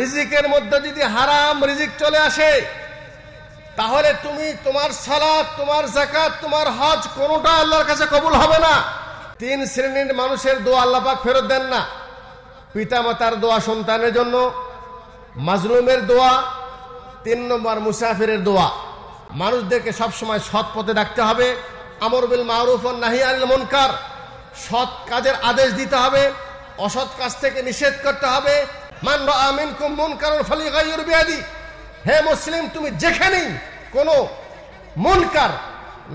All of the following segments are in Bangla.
রিজিকের মধ্যে যদি হারাম রিজিক চলে আসে তাহলে তুমি তোমার সালাদ তোমার জাকাত তোমার হজ কোনোটা আল্লাহর কাছে কবুল হবে না তিন শ্রেণীর মানুষের দোয়া আল্লাপাক ফেরত দেন না পিতামাতার দোয়া সন্তানের জন্য মাজলুমের দোয়া তিন নম্বর মুসাফিরের দোয়া মানুষদেরকে সবসময় সৎ পথে ডাকতে হবে আমর বিল মারুফ ও নাহি আল মনকার সৎ কাজের আদেশ দিতে হবে অসৎ কাজ থেকে নিষেধ করতে হবে মান আমিন কারণ ফালি গাইর হে মুসলিম তুমি যেখানেই কোনো মনকার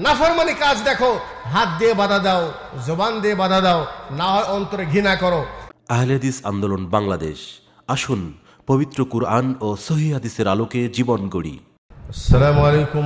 নাফরমানি কাজ দেখো হাত দিয়ে বাধা দাও জবান দিয়ে বাধা দাও না হয় অন্তরে ঘৃণা করো আহলেদিস আন্দোলন বাংলাদেশ আসুন পবিত্র কুরআন ও সহি হাদিসের আলোকে জীবন গড়ি আসসালামু আলাইকুম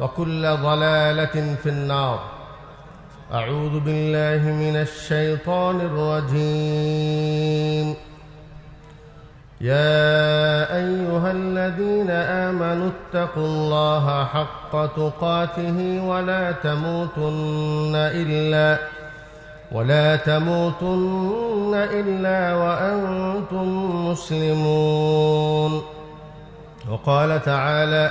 وكل ضلالة في النار أعوذ بالله من الشيطان الرجيم يا أيها الذين آمنوا اتقوا الله حق تقاته ولا تموتن إلا ولا تموتن إلا وأنتم مسلمون وقال تعالى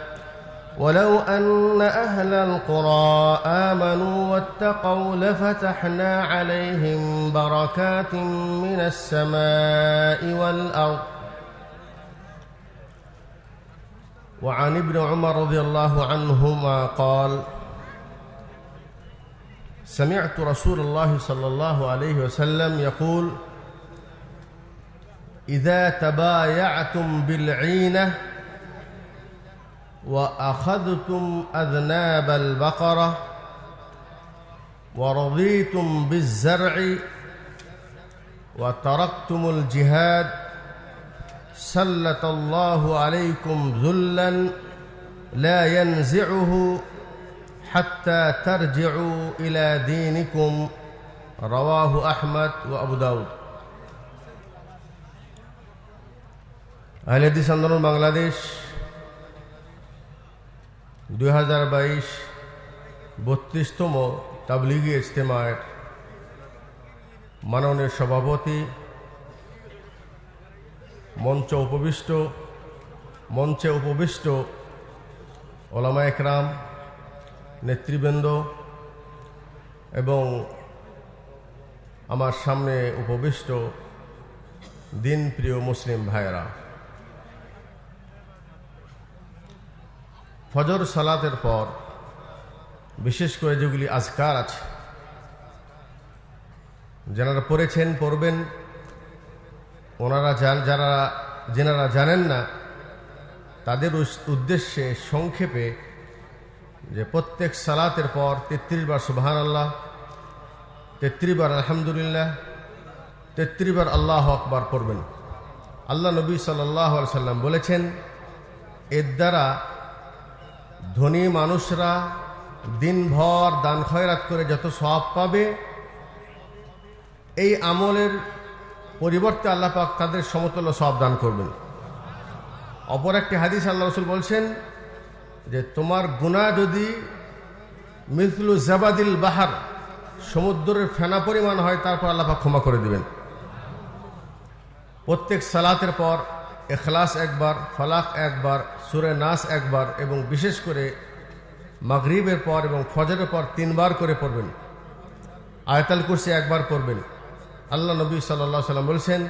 ولو أن أهل القرى آمنوا واتقوا لفتحنا عليهم بركات من السماء والأرض وعن ابن عمر رضي الله عنهما قال سمعت رسول الله صلى الله عليه وسلم يقول إذا تبايعتم بالعينة واخذتم اذناب البقره ورضيتم بالزرع وتركتم الجهاد سلط الله عليكم ذلا لا ينزعه حتى ترجعوا الى دينكم رواه احمد وابو داود اهل حديث سندرون بنغلاديش দুই হাজার বাইশ বত্রিশতম তাবলিগি ইজতেমায়ের মাননীয় সভাপতি মঞ্চ উপবিষ্ট মঞ্চে উপবিষ্ট ওলামা একরাম নেতৃবৃন্দ এবং আমার সামনে উপবিষ্ট দিনপ্রিয় মুসলিম ভাইয়েরা ফজর সালাতের পর বিশেষ করে যেগুলি আজকার আছে যারা পড়েছেন পড়বেন ওনারা যান যারা যেনারা জানেন না তাদের উদ্দেশ্যে সংক্ষেপে যে প্রত্যেক সালাতের পর তেত্রিশ বার সুবাহান আল্লাহ তেত্রিশ বার আলহামদুলিল্লাহ তেত্রিশ বার আল্লাহ আকবার পড়বেন আল্লাহ নবী সাল্লাহ সাল্লাম বলেছেন এর দ্বারা ধনী মানুষরা দিনভর দান খয়রাত করে যত সব পাবে এই আমলের পরিবর্তে আল্লাহ পাক তাদের সমতুল্য সব দান করবেন অপর একটি হাদিস আল্লাহ রসুল বলছেন যে তোমার গুণা যদি মিথলু জাবাদিল বাহার সমুদ্রের ফেনা পরিমাণ হয় তারপর আল্লাপাক ক্ষমা করে দিবেন প্রত্যেক সালাতের পর এখলাস একবার ফলাক একবার সুরে নাস একবার এবং বিশেষ করে মাগরীবের পর এবং ফজরের পর তিনবার করে পড়বেন আয়তাল কুরসি একবার পড়বেন আল্লাহ নবী সাল্লা সাল্লাম বলছেন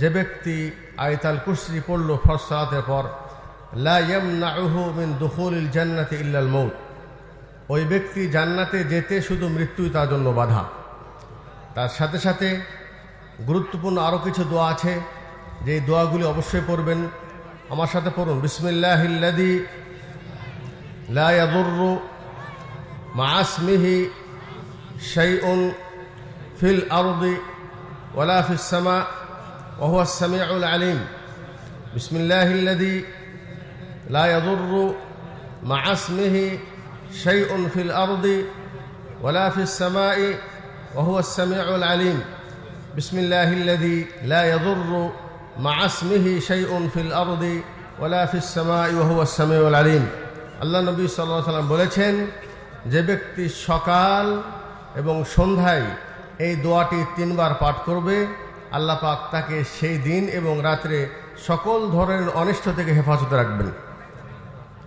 যে ব্যক্তি আয়তাল কুরসি পড়ল ফরসাতের পর জান্নাতে ইল্লাল মৌত ওই ব্যক্তি জান্নাতে যেতে শুধু মৃত্যুই তার জন্য বাধা তার সাথে সাথে গুরুত্বপূর্ণ আরও কিছু দোয়া আছে যে দোয়াগুলি অবশ্যই পড়বেন আমার সাথে পড়ুন বিসমিল্লাহিল্লাদি লায়াদুর্রু মাসমিহি শাইউন ফিল আরদি ওয়ালা ফিস সামা وهو السميع العليم بسم الله الذي لا يضر مع اسمه شيء في الأرض ولا في السماء وهو السميع العليم بسم الله الذي لا يضر মাসমিহি সেই উনফিল আরদি ওলাফিসামা ইহু আল্লাহ নবী সাল্লাহ সাল্লাম বলেছেন যে ব্যক্তি সকাল এবং সন্ধ্যায় এই দোয়াটি তিনবার পাঠ করবে আল্লাহ পাক তাকে সেই দিন এবং রাত্রে সকল ধরনের অনিষ্ট থেকে হেফাজত রাখবেন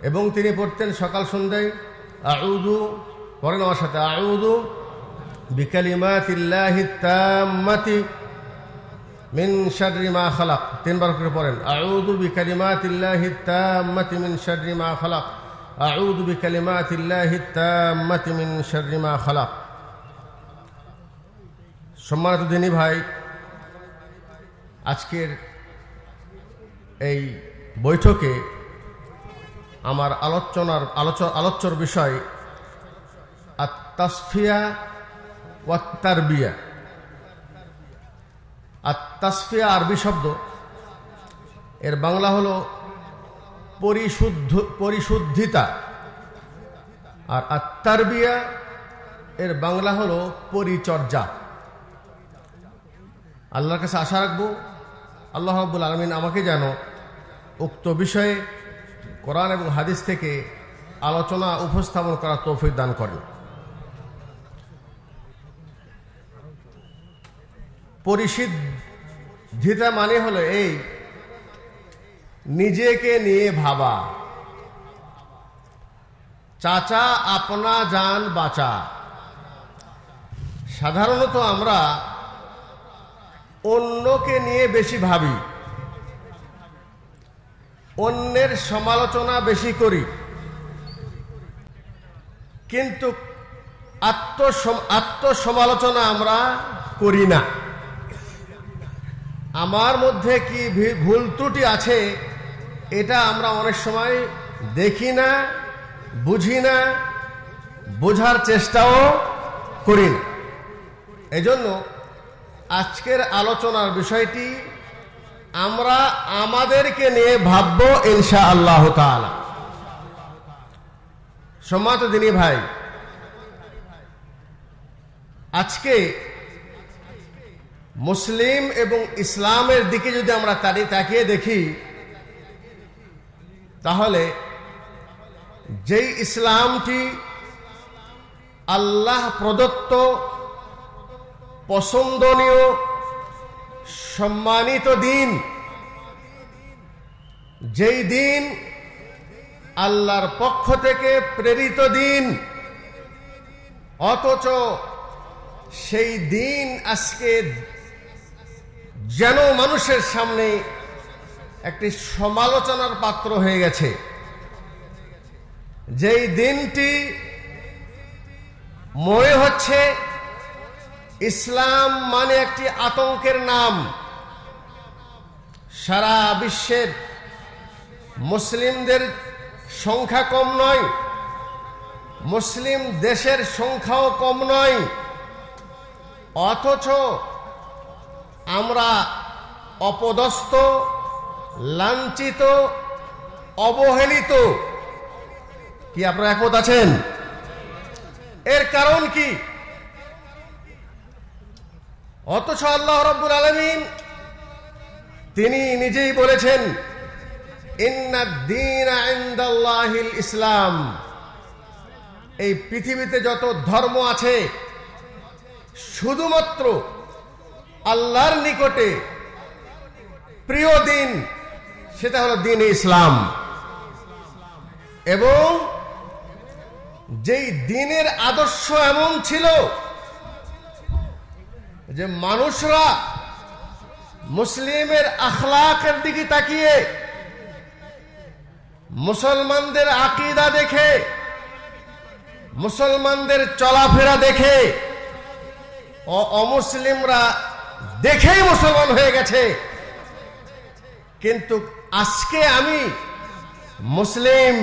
এবং তিনি পড়তেন সকাল সন্ধ্যায় আউদু পরে আমার সাথে আউদু বিকালিমাতিল্লাহি মিন শারি মা খালাক তিনবার করে পড়েন আউদু বিকালিমাতিল্লাহি তাম্মাতি মিন শারি মা খালাক আউদু বিকালিমাতিল্লাহি তাম্মাতি মিন শারি মা খালাক সম্মানিত দিনী ভাই আজকের এই বৈঠকে আমার আলোচনার আলোচ আলোচ্যর বিষয় আত্মাসফিয়া ওয়াত্তারবিয়া আর তাসফিয়া আরবি শব্দ এর বাংলা হলো পরিশুদ্ধ পরিশুদ্ধিতা আর আত্মারবিয়া এর বাংলা হলো পরিচর্যা আল্লাহর কাছে আশা রাখবো আল্লাহ আব্বুল আলমিন আমাকে যেন উক্ত বিষয়ে কোরআন এবং হাদিস থেকে আলোচনা উপস্থাপন করার তৌফিক দান করেন পরিসিদ্ধিতা মানে হলো এই নিজেকে নিয়ে ভাবা চাচা আপনা যান বাঁচা সাধারণত আমরা অন্যকে নিয়ে বেশি ভাবি অন্যের সমালোচনা বেশি করি কিন্তু আত্মসমালোচনা আমরা করি না আমার মধ্যে কি ভুল ত্রুটি আছে এটা আমরা অনেক সময় দেখি না বুঝি না বোঝার চেষ্টাও করি না এজন্য আজকের আলোচনার বিষয়টি আমরা আমাদেরকে নিয়ে ভাবব ইনশা আল্লাহ তালা সম্মাত দিনী ভাই আজকে মুসলিম এবং ইসলামের দিকে যদি আমরা তাড়িয়ে তাকিয়ে দেখি তাহলে যেই ইসলামটি আল্লাহ প্রদত্ত পছন্দনীয় সম্মানিত দিন যেই দিন আল্লাহর পক্ষ থেকে প্রেরিত দিন অথচ সেই দিন আজকে যেন মানুষের সামনে একটি সমালোচনার পাত্র হয়ে গেছে যেই দিনটি মনে হচ্ছে ইসলাম মানে একটি আতঙ্কের নাম সারা বিশ্বের মুসলিমদের সংখ্যা কম নয় মুসলিম দেশের সংখ্যাও কম নয় অথচ আমরা অপদস্থ লাঞ্ছিত অবহেলিত কি আপনারা একমত আছেন এর কারণ কি অথচ আল্লাহ রব্বুল আলমিন তিনি নিজেই বলেছেন ইসলাম এই পৃথিবীতে যত ধর্ম আছে শুধুমাত্র আল্লাহর নিকটে প্রিয় দিন সেটা হলো দিন ইসলাম এবং যেই দিনের আদর্শ এমন ছিল যে মানুষরা মুসলিমের আখলাকের দিকে তাকিয়ে মুসলমানদের আকিদা দেখে মুসলমানদের চলাফেরা দেখে অমুসলিমরা দেখেই মুসলমান হয়ে গেছে কিন্তু আজকে আমি মুসলিম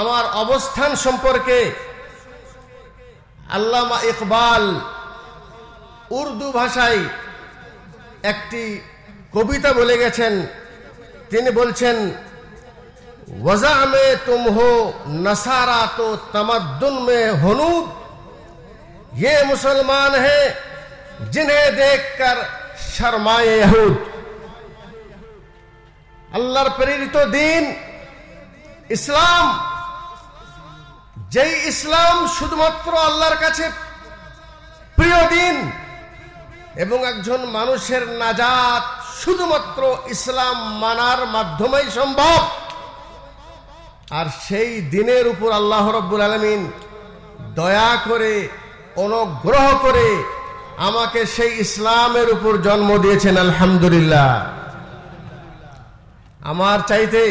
আমার অবস্থান সম্পর্কে আল্লামা ইকবাল উর্দু ভাষায় একটি কবিতা বলে গেছেন তিনি বলছেন ওজা মে তুম হো নসারা তো তমদ্দুন মে হনুদ ইয়ে মুসলমান হে जिन्हें देखकर शर्माए यहूद আল্লাহর প্রেরিত দিন ইসলাম যেই ইসলাম শুধুমাত্র আল্লাহর কাছে প্রিয় দিন এবং একজন মানুষের নাজাত শুধুমাত্র ইসলাম মানার মাধ্যমেই সম্ভব আর সেই দিনের উপর আল্লাহ রব্বুল আলমিন দয়া করে অনুগ্রহ করে আমাকে সেই ইসলামের উপর জন্ম দিয়েছেন আলহামদুলিল্লাহ আমার চাইতে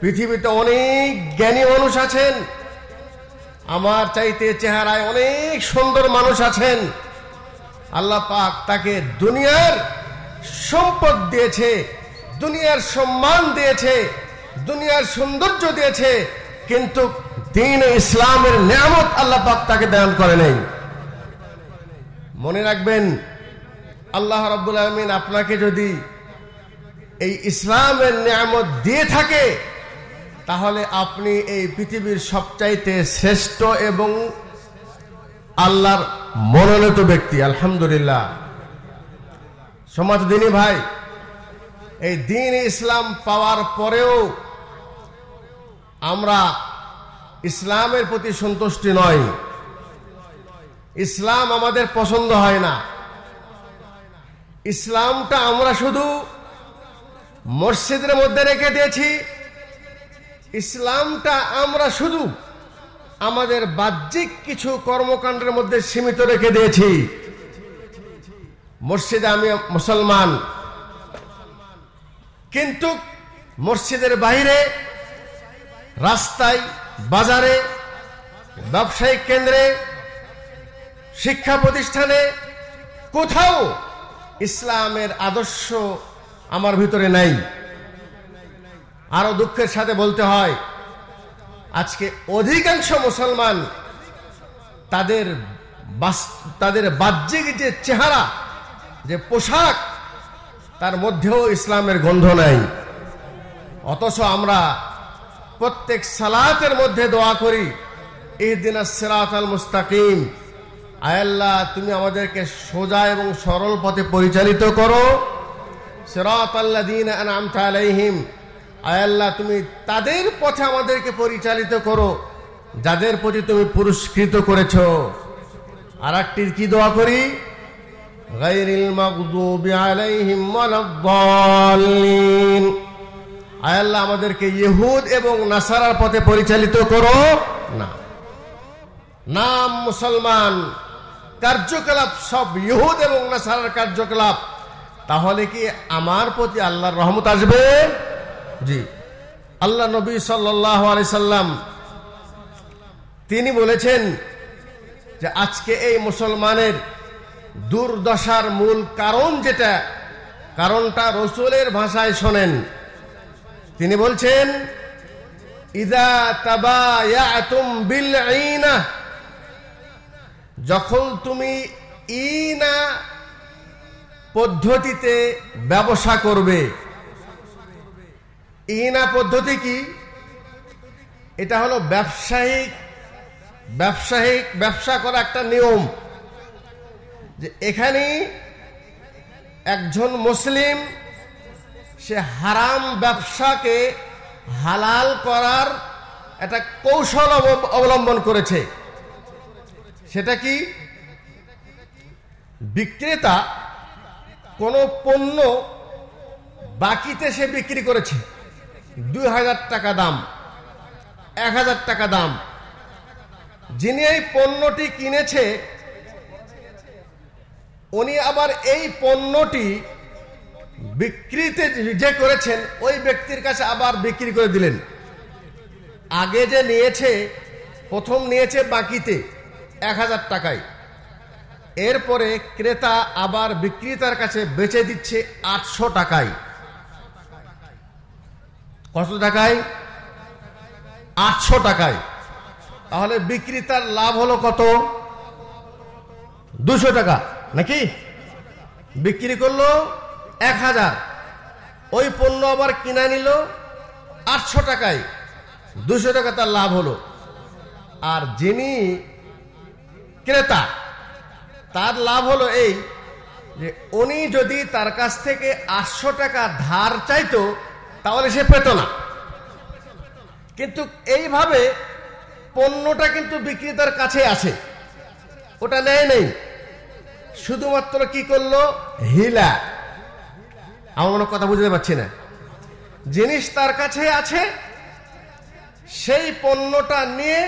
পৃথিবীতে অনেক জ্ঞানী মানুষ আছেন আমার চাইতে চেহারায় অনেক সুন্দর মানুষ আছেন আল্লাহ পাক তাকে দুনিয়ার সম্পদ দিয়েছে দুনিয়ার সম্মান দিয়েছে দুনিয়ার সৌন্দর্য দিয়েছে কিন্তু দিন ইসলামের নিয়ামত আল্লাহ পাক তাকে দান করে নেই মনে রাখবেন আল্লাহ রব্বুল আলমিন আপনাকে যদি এই ইসলামের নিয়ামত দিয়ে থাকে তাহলে আপনি এই পৃথিবীর সবচাইতে শ্রেষ্ঠ এবং আল্লাহর মনোনীত ব্যক্তি আলহামদুলিল্লাহ সমাজ দিনী ভাই এই দিন ইসলাম পাওয়ার পরেও আমরা ইসলামের প্রতি সন্তুষ্টি নয় ইসলাম আমাদের পছন্দ হয় না ইসলামটা আমরা শুধু মসজিদের মধ্যে রেখে দিয়েছি ইসলামটা আমরা শুধু আমাদের বাহ্যিক কিছু কর্মকাণ্ডের মধ্যে সীমিত রেখে দিয়েছি মসজিদে আমি মুসলমান কিন্তু মসজিদের বাইরে রাস্তায় বাজারে ব্যবসায়িক কেন্দ্রে শিক্ষা প্রতিষ্ঠানে কোথাও ইসলামের আদর্শ আমার ভিতরে নাই আরো দুঃখের সাথে বলতে হয় আজকে অধিকাংশ মুসলমান তাদের তাদের বাহ্যিক যে চেহারা যে পোশাক তার মধ্যেও ইসলামের গন্ধ নাই অথচ আমরা প্রত্যেক সালাতের মধ্যে দোয়া করি ইহদিন সেরাত আল মুস্তাকিম আয়াল্লাহ তুমি আমাদেরকে সোজা এবং সরল পথে পরিচালিত করো সেরাতাল্লাদিন আনামতা আলাইহিম আয়াল্লাহ তুমি তাদের পথে আমাদেরকে পরিচালিত করো যাদের প্রতি তুমি পুরস্কৃত করেছ আর একটির কি দোয়া করি গাইরিল মাগদুবি আলাইহিম ওযালাদ আয়াল্লাহ আমাদেরকে ইহুদ এবং নাসারার পথে পরিচালিত করো না নাম মুসলমান কার্যকলাপ সব ইহুদ এবং নাসারার কার্যকলাপ তাহলে কি আমার প্রতি আল্লাহর রহমত আসবে জি আল্লাহ নবী সাল্লাহ আলি সাল্লাম তিনি বলেছেন যে আজকে এই মুসলমানের দুর্দশার মূল কারণ যেটা কারণটা রসুলের ভাষায় শোনেন তিনি বলছেন ইদা তাবা বিল আইনা যখন তুমি ইনা পদ্ধতিতে ব্যবসা করবে ইনা পদ্ধতি কি এটা হলো ব্যবসায়িক ব্যবসায়িক ব্যবসা করা একটা নিয়ম যে এখানে একজন মুসলিম সে হারাম ব্যবসাকে হালাল করার একটা কৌশল অবলম্বন করেছে সেটা কি বিক্রেতা কোনো পণ্য বাকিতে সে বিক্রি করেছে দুই হাজার টাকা দাম এক হাজার টাকা দাম যিনি এই পণ্যটি কিনেছে উনি আবার এই পণ্যটি বিক্রিতে যে করেছেন ওই ব্যক্তির কাছে আবার বিক্রি করে দিলেন আগে যে নিয়েছে প্রথম নিয়েছে বাকিতে এক হাজার টাকায় এরপরে ক্রেতা আবার বিক্রেতার কাছে বেচে দিচ্ছে আটশো টাকায় কত টাকায় আটশো টাকায় তাহলে বিক্রেতার লাভ হলো কত দুশো টাকা নাকি বিক্রি করলো এক হাজার ওই পণ্য আবার কিনা নিল আটশো টাকায় দুশো টাকা তার লাভ হলো আর যিনি ক্রেতা তার লাভ হলো এই যে উনি যদি তার কাছ থেকে আটশো টাকা ধার চাইতো তাহলে সে পেত না কিন্তু এইভাবে পণ্যটা কিন্তু বিক্রেতার কাছে আছে ওটা নেয় নেই শুধুমাত্র কি করলো হিলা আমার মনে কথা বুঝতে পারছি না জিনিস তার কাছে আছে সেই পণ্যটা নিয়ে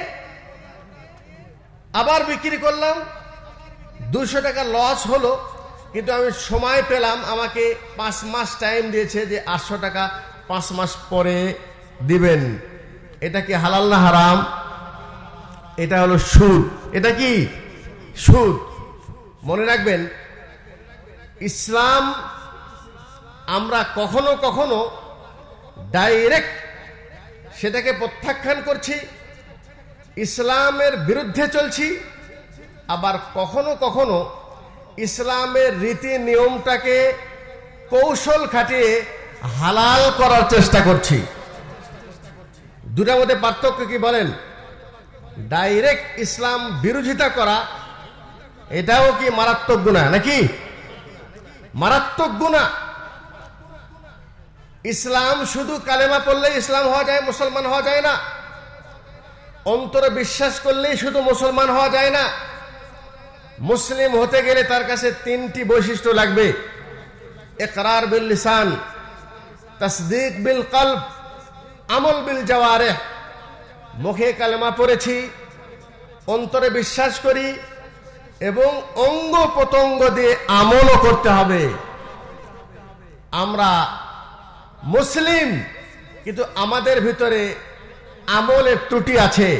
আবার বিক্রি করলাম দুশো টাকা লস হলো কিন্তু আমি সময় পেলাম আমাকে পাঁচ মাস টাইম দিয়েছে যে আটশো টাকা পাঁচ মাস পরে দিবেন এটা কি হালাল না হারাম এটা হলো সুদ এটা কি সুদ মনে রাখবেন ইসলাম আমরা কখনো কখনো ডাইরেক্ট সেটাকে প্রত্যাখ্যান করছি ইসলামের বিরুদ্ধে চলছি আবার কখনো কখনো ইসলামের রীতি নিয়মটাকে কৌশল খাটিয়ে হালাল করার চেষ্টা করছি দুটার মধ্যে পার্থক্য কি বলেন ডাইরেক্ট ইসলাম বিরোধিতা করা এটাও কি মারাত্মক গুণা নাকি মারাত্মক গুণা ইসলাম শুধু কালেমা পড়লে ইসলাম হওয়া যায় মুসলমান হওয়া যায় না অন্তরে বিশ্বাস করলেই শুধু মুসলমান হওয়া যায় না মুসলিম হতে গেলে তার কাছে তিনটি বৈশিষ্ট্য লাগবে একরার বিল লিসান তসদিক বিল কল্প আমল বিল জওয়ারে মুখে কালেমা পড়েছি অন্তরে বিশ্বাস করি এবং অঙ্গ প্রত্যঙ্গ দিয়ে আমলও করতে হবে আমরা মুসলিম কিন্তু আমাদের ভিতরে আমলের ত্রুটি আছে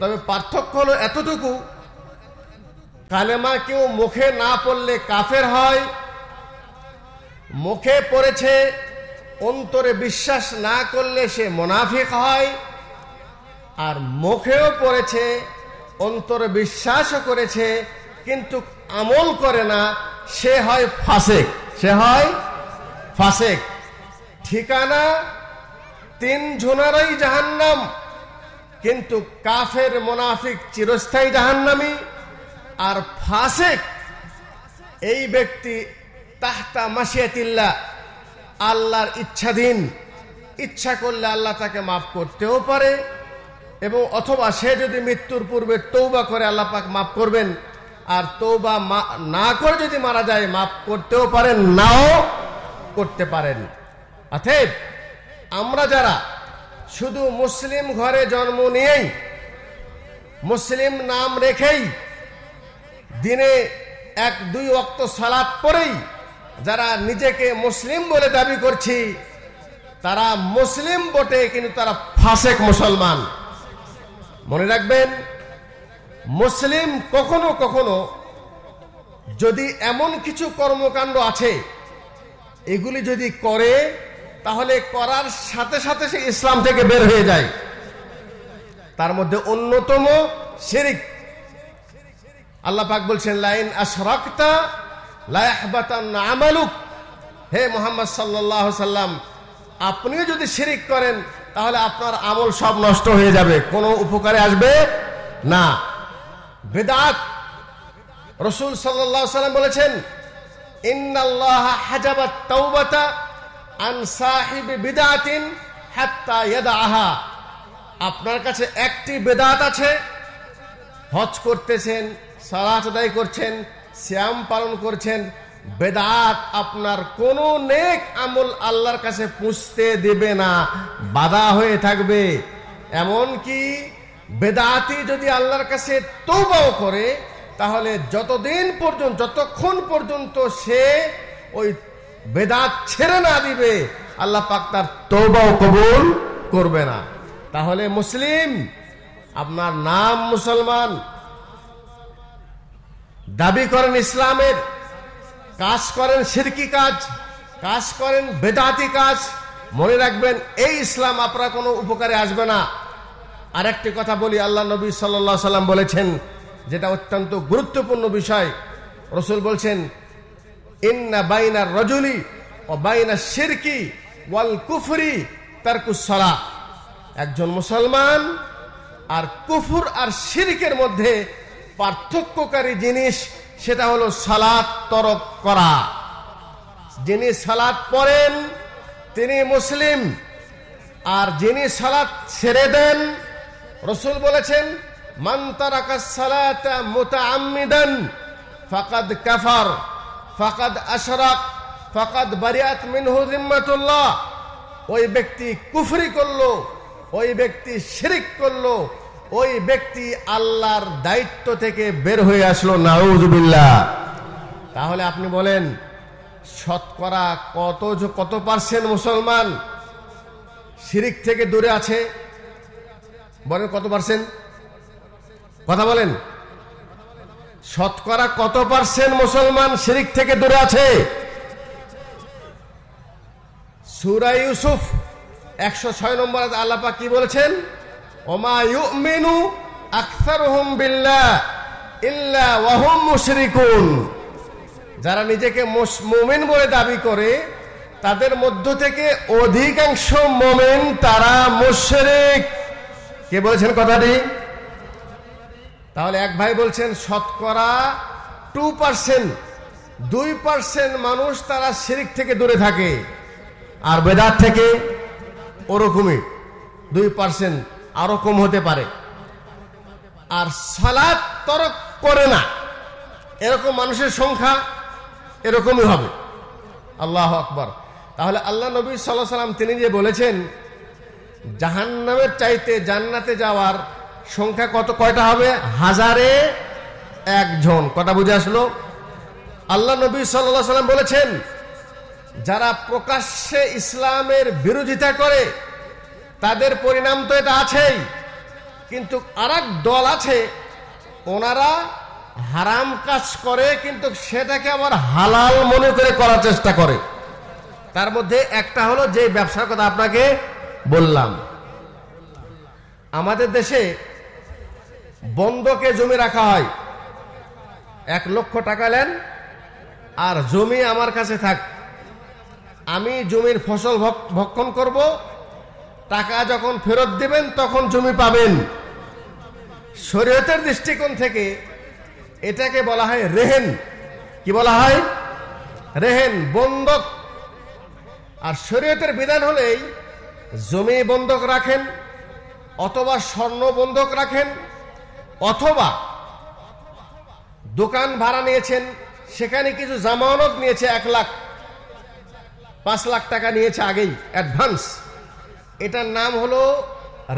তবে পার্থক্য হলো এতটুকু কালেমা কেউ মুখে না পড়লে কাফের হয় মুখে পড়েছে অন্তরে বিশ্বাস না করলে সে মোনাফিক হয় আর মুখেও পড়েছে অন্তরে বিশ্বাসও করেছে কিন্তু আমল করে না সে হয় ফাসেক সে হয় ফাসেক ঠিকানা তিন ঝোনারাই জাহান্নাম কিন্তু কাফের মোনাফিক চিরস্থায়ী নামি আর ফাসেক এই ব্যক্তি তাহতা মাসিয়াতিল্লা আল্লাহর ইচ্ছাধীন ইচ্ছা করলে আল্লাহ তাকে মাফ করতেও পারে এবং অথবা সে যদি মৃত্যুর পূর্বে তৌবা করে আল্লাহ পাক মাফ করবেন আর তৌবা না করে যদি মারা যায় মাফ করতেও পারেন নাও করতে পারেন অথেব আমরা যারা শুধু মুসলিম ঘরে জন্ম নিয়েই মুসলিম নাম রেখেই দিনে এক দুই অক্ত সালাত পরেই যারা নিজেকে মুসলিম বলে দাবি করছি তারা মুসলিম বটে কিন্তু তারা ফাসেক মুসলমান মনে রাখবেন মুসলিম কখনো কখনো যদি এমন কিছু কর্মকাণ্ড আছে এগুলি যদি করে তাহলে করার সাথে সাথে সে ইসলাম থেকে বের হয়ে যায় তার মধ্যে অন্যতম শিরিক আল্লাহ পাক বলছেন লাইন আশরাকতা লায়াহবাতান আমালুক হে মোহাম্মদ সাল্লাল্লাহু সাল্লাম আপনিও যদি শিরিক করেন তাহলে আপনার আমল সব নষ্ট হয়ে যাবে কোনো উপকারে আসবে না বেদাত রসুল সাল্লাল্লাহু সাল্লাম বলেছেন ইন্নাল্লাহ হাজাবাত তাওবাতা আন বিদাতিন আহা আপনার কাছে একটি বেদাত আছে হজ করতেছেন সালাত করছেন শ্যাম পালন করছেন বেদাত আপনার কোন নেক আমল আল্লাহর কাছে পুষতে দেবে না বাধা হয়ে থাকবে এমন কি বেদাতি যদি আল্লাহর কাছে তৌবাও করে তাহলে যতদিন পর্যন্ত যতক্ষণ পর্যন্ত সে ওই বেদাত ছেড়ে না দিবে আল্লাহ পাক তার তৌবাও কবুল করবে না তাহলে মুসলিম আপনার নাম মুসলমান দাবি করেন ইসলামের কাজ করেন সিরকি কাজ কাজ করেন বেদাতি কাজ মনে রাখবেন এই ইসলাম আপনার কোনো উপকারে আসবে না আরেকটি কথা বলি আল্লাহ নবী সাল্লাম বলেছেন যেটা অত্যন্ত গুরুত্বপূর্ণ বিষয় রসুল বলছেন বাইনা ও বাইনা শিরকি ওয়াল কুফরি একজন মুসলমান আর কুফুর আর শিরকের মধ্যে পার্থক্যকারী জিনিস সেটা হলো সালাদ তরক করা যিনি সালাদ পড়েন তিনি মুসলিম আর যিনি সালাদ ছেড়ে দেন রসুল বলেছেন মান্তারাকা সালাত মোতা আম্মিদান ফাকাদ কাফার ফাকাদ আশারাক ফাকাদ বারিয়াত মিনহু জিম্মাতুল্লাহ ওই ব্যক্তি কুফরি করলো ওই ব্যক্তি শিরিক করল ওই ব্যক্তি আল্লাহর দায়িত্ব থেকে বের হয়ে আসলো নাউজুবিল্লাহ তাহলে আপনি বলেন শতকরা কত কত পার্সেন্ট মুসলমান শিরিক থেকে দূরে আছে বলেন কত পার্সেন্ট কথা বলেন শতকরা কত পার্সেন্ট মুসলমান শিরিক থেকে দূরে আছে সুরা ইউসুফ একশো ছয় নম্বর আল্লাপা কি বলেছেন ওমা বিল্লাহ মুশরিকুন যারা নিজেকে মোমেন বলে দাবি করে তাদের মধ্য থেকে অধিকাংশ মোমেন তারা মুশরিক কে বলেছেন কথাটি তাহলে এক ভাই বলছেন শতকরা টু পার্সেন্ট দুই পার্সেন্ট মানুষ তারা শিরিক থেকে দূরে থাকে আর বেদার থেকে ওরকমই দুই পার্সেন্ট আরও কম হতে পারে আর সালাদ তরক করে না এরকম মানুষের সংখ্যা এরকমই হবে আল্লাহ আকবর তাহলে আল্লাহ নবী সাল্লাহ সাল্লাম তিনি যে বলেছেন জাহান্নামের চাইতে জান্নাতে যাওয়ার সংখ্যা কত কয়টা হবে হাজারে একজন কটা বুঝে আসলো আল্লাহ নবী সাল্লাহ সাল্লাম বলেছেন যারা প্রকাশ্যে ইসলামের বিরোধিতা করে তাদের পরিণাম তো এটা আছেই কিন্তু আর দল আছে ওনারা হারাম কাজ করে কিন্তু সেটাকে আবার হালাল মনে করে করার চেষ্টা করে তার মধ্যে একটা হলো যে ব্যবসার কথা আপনাকে বললাম আমাদের দেশে বন্ধকে জমি রাখা হয় এক লক্ষ টাকা নেন আর জমি আমার কাছে থাক আমি জমির ফসল ভক্ষণ করব টাকা যখন ফেরত দিবেন তখন জমি পাবেন শরীয়তের দৃষ্টিকোণ থেকে এটাকে বলা হয় রেহেন কি বলা হয় রেহেন বন্ধক আর শরীয়তের বিধান হলেই জমি বন্ধক রাখেন অথবা স্বর্ণ বন্ধক রাখেন অথবা দোকান ভাড়া নিয়েছেন সেখানে কিছু জামানত নিয়েছে এক লাখ পাঁচ লাখ টাকা নিয়েছে আগেই অ্যাডভান্স এটার নাম হলো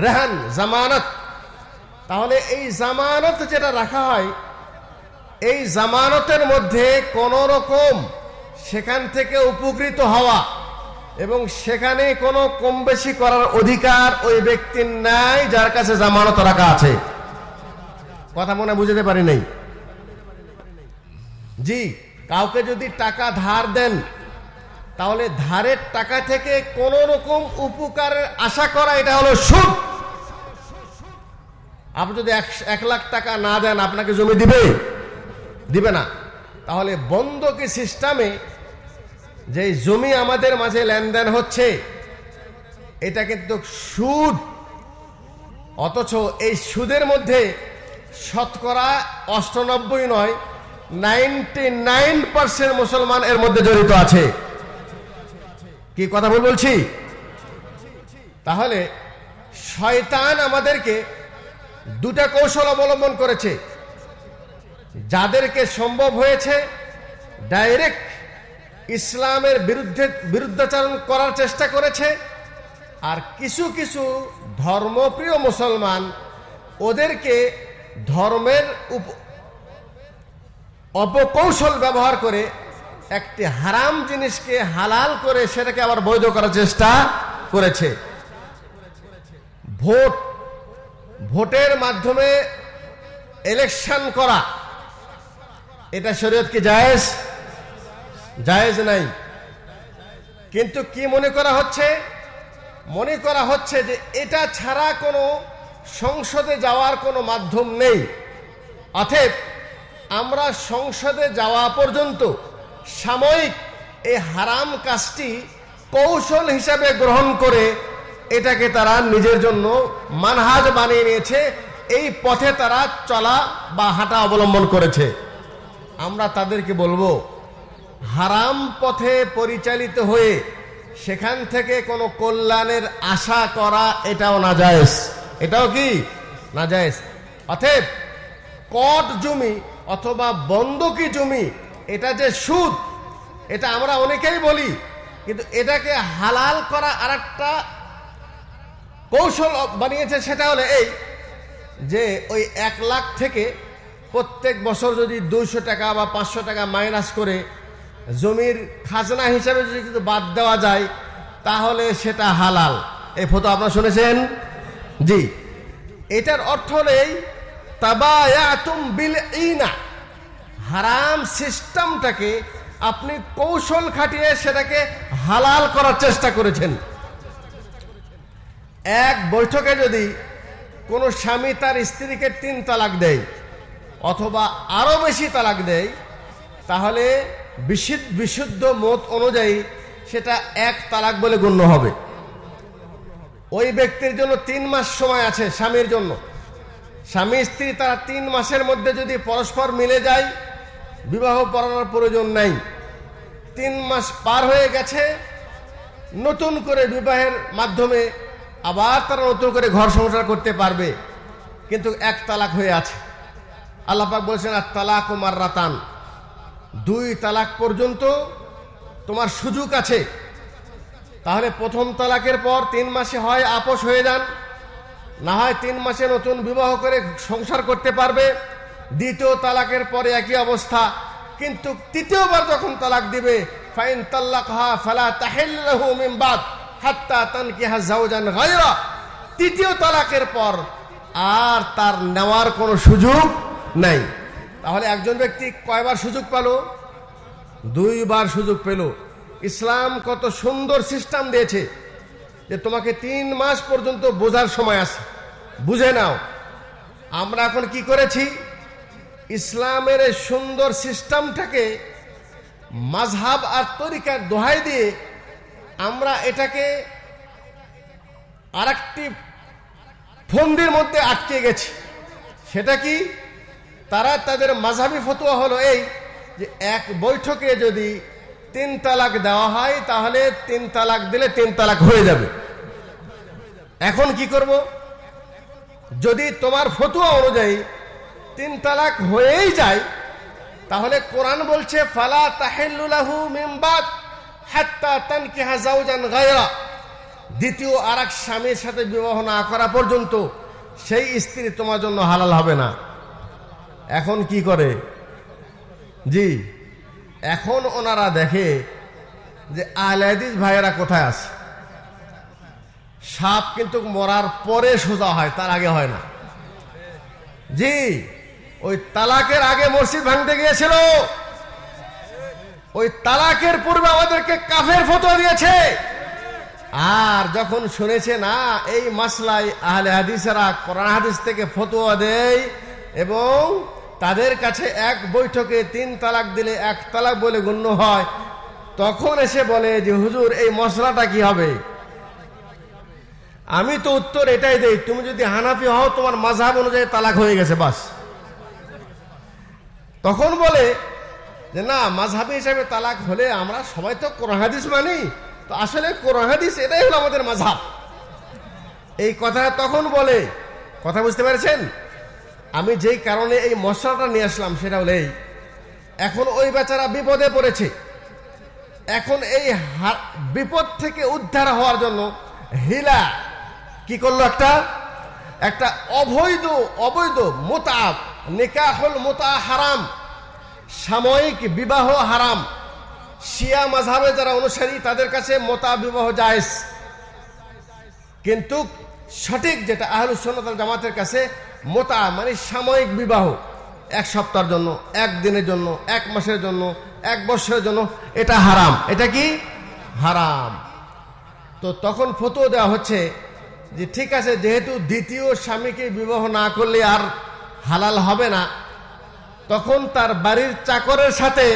রেহান জামানত তাহলে এই জামানত যেটা রাখা হয় এই জামানতের মধ্যে কোনো রকম সেখান থেকে উপকৃত হওয়া এবং সেখানে কোনো কম বেশি করার অধিকার ওই ব্যক্তির নাই যার কাছে জামানত রাখা আছে কথা মনে বুঝতে পারি নাই জি কাউকে যদি টাকা ধার দেন তাহলে ধারের টাকা থেকে কোন রকম উপকারের আশা করা এটা হলো সুদ আপনি যদি এক লাখ টাকা না দেন আপনাকে জমি দিবে দিবে না তাহলে বন্ধকি সিস্টেমে যে জমি আমাদের মাঝে লেনদেন হচ্ছে এটা কিন্তু সুদ অথচ এই সুদের মধ্যে শতকরা অষ্টানব্বই নয় নাইনটি নাইন পার্সেন্ট মুসলমান এর মধ্যে জড়িত আছে কি কথা বল বলছি তাহলে শয়তান আমাদেরকে দুটা কৌশল অবলম্বন করেছে যাদেরকে সম্ভব হয়েছে ডাইরেক্ট ইসলামের বিরুদ্ধে বিরুদ্ধাচরণ করার চেষ্টা করেছে আর কিছু কিছু ধর্মপ্রিয় মুসলমান ওদেরকে ধর্মের অপকৌশল ব্যবহার করে একটি হারাম জিনিসকে হালাল করে সেটাকে আবার বৈধ করার চেষ্টা করেছে ভোট ভোটের মাধ্যমে ইলেকশন করা এটা শরীয়ত কি জায়েজ জায়েজ নাই কিন্তু কি মনে করা হচ্ছে মনে করা হচ্ছে যে এটা ছাড়া কোনো সংসদে যাওয়ার কোনো মাধ্যম নেই অথব আমরা সংসদে যাওয়া পর্যন্ত সাময়িক এই হারাম কাজটি কৌশল হিসাবে গ্রহণ করে এটাকে তারা নিজের জন্য মানহাজ বানিয়ে নিয়েছে এই পথে তারা চলা বা হাঁটা অবলম্বন করেছে আমরা তাদেরকে বলবো হারাম পথে পরিচালিত হয়ে সেখান থেকে কোনো কল্যাণের আশা করা এটাও না যায় এটাও কি না যায় অথেব কট জমি অথবা বন্ধকি জমি এটা যে সুদ এটা আমরা অনেকেই বলি কিন্তু এটাকে হালাল করা আর একটা কৌশল বানিয়েছে সেটা হলে এই যে ওই এক লাখ থেকে প্রত্যেক বছর যদি দুইশো টাকা বা পাঁচশো টাকা মাইনাস করে জমির খাজনা হিসাবে যদি কিন্তু বাদ দেওয়া যায় তাহলে সেটা হালাল এই ফটো আপনারা শুনেছেন জি এটার অর্থ নেই বিল ইনা হারাম সিস্টেমটাকে আপনি কৌশল খাটিয়ে সেটাকে হালাল করার চেষ্টা করেছেন এক বৈঠকে যদি কোনো স্বামী তার স্ত্রীকে তিন তালাক দেয় অথবা আরও বেশি তালাক দেয় তাহলে বিশুদ্ধ মত অনুযায়ী সেটা এক তালাক বলে গণ্য হবে ওই ব্যক্তির জন্য তিন মাস সময় আছে স্বামীর জন্য স্বামী স্ত্রী তারা তিন মাসের মধ্যে যদি পরস্পর মিলে যায় বিবাহ পড়ানোর প্রয়োজন নাই তিন মাস পার হয়ে গেছে নতুন করে বিবাহের মাধ্যমে আবার তারা নতুন করে ঘর সংসার করতে পারবে কিন্তু এক তালাক হয়ে আছে আল্লাপাক বলছেন আর তালাক ও রাতান দুই তালাক পর্যন্ত তোমার সুযোগ আছে তাহলে প্রথম তালাকের পর তিন মাসে হয় আপোষ হয়ে যান না হয় তিন মাসে নতুন বিবাহ করে সংসার করতে পারবে দ্বিতীয় তালাকের পরে একই অবস্থা কিন্তু তৃতীয়বার যখন তালাক দিবে ফাইন ফালা বাদ হাত্তা তৃতীয় তালাকের পর আর তার নেওয়ার কোনো সুযোগ নাই তাহলে একজন ব্যক্তি কয়বার সুযোগ পেল দুইবার সুযোগ পেল ইসলাম কত সুন্দর সিস্টেম দিয়েছে যে তোমাকে তিন মাস পর্যন্ত বোঝার সময় আছে বুঝে নাও আমরা এখন কি করেছি ইসলামের সুন্দর সিস্টেমটাকে মাঝহাব আর তরিকার দোহাই দিয়ে আমরা এটাকে আর একটি ফন্দির মধ্যে আটকে গেছি সেটা কি তারা তাদের মাঝাবি ফতুয়া হলো এই যে এক বৈঠকে যদি তিন তালাক দেওয়া হয় তাহলে তিন তালাক দিলে তিন তালাক হয়ে যাবে এখন কি করব যদি তোমার ফতুয়া অনুযায়ী তিন তালাক হয়েই যায় তাহলে কোরআন বলছে ফালা তাহেল্লুলাহু মিমবাদ হাত্তা তানকি হাজাউজান গায়রা দ্বিতীয় আর এক স্বামীর সাথে বিবাহ না করা পর্যন্ত সেই স্ত্রী তোমার জন্য হালাল হবে না এখন কি করে জি এখন ওনারা দেখে যে আহলাদিস ভাইয়েরা কোথায় আছে সাপ কিন্তু মরার পরে সোজা হয় তার আগে হয় না জি ওই তালাকের আগে মসজিদ ভাঙতে গিয়েছিল ওই তালাকের পূর্বে আমাদেরকে কাফের ফটো দিয়েছে আর যখন শুনেছে না এই মাসলায় আহলে হাদিসেরা কোরআন হাদিস থেকে ফতোয়া দেয় এবং তাদের কাছে এক বৈঠকে তিন তালাক দিলে এক তালাক বলে গণ্য হয় তখন এসে বলে যে হুজুর এই মশলাটা কি হবে আমি তো উত্তর এটাই দেই তুমি যদি হানাফি হও তোমার মাঝাব অনুযায়ী তালাক হয়ে গেছে বাস তখন বলে যে না মাঝাবি হিসাবে তালাক হলে আমরা সবাই তো কোরআহাদিস মানি তো আসলে কোরআহাদিস এটাই হলো আমাদের মাঝাব এই কথা তখন বলে কথা বুঝতে পেরেছেন আমি যেই কারণে এই মশলাটা নিয়ে আসলাম সেটা হলে এখন ওই বেচারা বিপদে পড়েছে এখন এই বিপদ থেকে উদ্ধার হওয়ার জন্য হিলা কি করলো একটা একটা অবৈধ অবৈধ মোতাব নিকাহল মোতা হারাম সাময়িক বিবাহ হারাম শিয়া মাঝাবে যারা অনুসারী তাদের কাছে মোতা বিবাহ যায় কিন্তু সঠিক যেটা আহলুসন্নতাল জামাতের কাছে মোতা মানে সাময়িক বিবাহ এক সপ্তাহের জন্য এক দিনের জন্য এক মাসের জন্য এক বছরের জন্য এটা হারাম এটা কি হারাম তো তখন ফতুয়া দেওয়া হচ্ছে যে ঠিক আছে যেহেতু দ্বিতীয় স্বামীকে বিবাহ না করলে আর হালাল হবে না তখন তার বাড়ির চাকরের সাথে